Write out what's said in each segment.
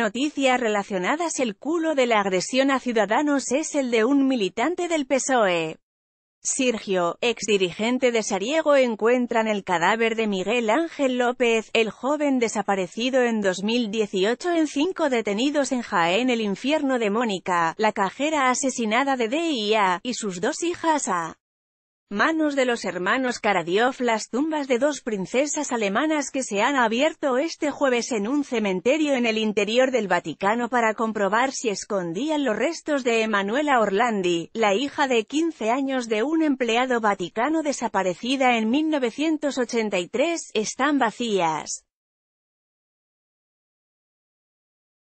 Noticias relacionadas El culo de la agresión a ciudadanos es el de un militante del PSOE. Sergio, ex dirigente de Sariego encuentran el cadáver de Miguel Ángel López, el joven desaparecido en 2018 en cinco detenidos en Jaén el infierno de Mónica, la cajera asesinada de DIA, y sus dos hijas A manos de los hermanos Karadioff las tumbas de dos princesas alemanas que se han abierto este jueves en un cementerio en el interior del Vaticano para comprobar si escondían los restos de Emanuela Orlandi, la hija de 15 años de un empleado vaticano desaparecida en 1983, están vacías.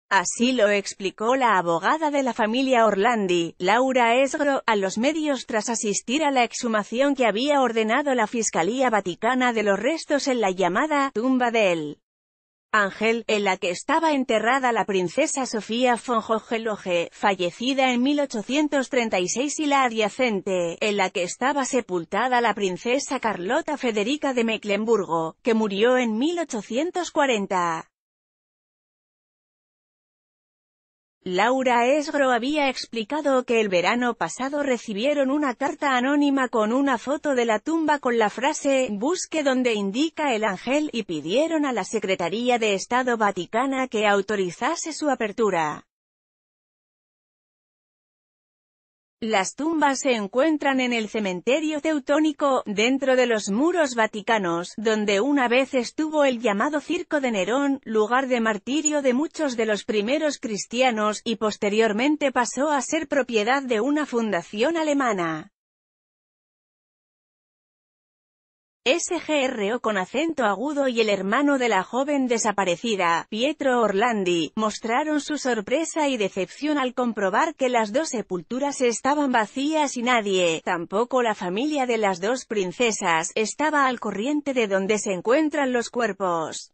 Así lo explicó la abogada de la familia Orlandi, Laura Esgro, a los medios tras asistir a la exhumación que había ordenado la Fiscalía Vaticana de los restos en la llamada «tumba del Ángel», en la que estaba enterrada la princesa Sofía von Hohenlohe, fallecida en 1836 y la adyacente, en la que estaba sepultada la princesa Carlota Federica de Mecklemburgo, que murió en 1840. Laura Esgro había explicado que el verano pasado recibieron una carta anónima con una foto de la tumba con la frase «Busque donde indica el ángel» y pidieron a la Secretaría de Estado Vaticana que autorizase su apertura. Las tumbas se encuentran en el cementerio teutónico, dentro de los muros vaticanos, donde una vez estuvo el llamado Circo de Nerón, lugar de martirio de muchos de los primeros cristianos, y posteriormente pasó a ser propiedad de una fundación alemana. SGRO con acento agudo y el hermano de la joven desaparecida, Pietro Orlandi, mostraron su sorpresa y decepción al comprobar que las dos sepulturas estaban vacías y nadie, tampoco la familia de las dos princesas, estaba al corriente de donde se encuentran los cuerpos.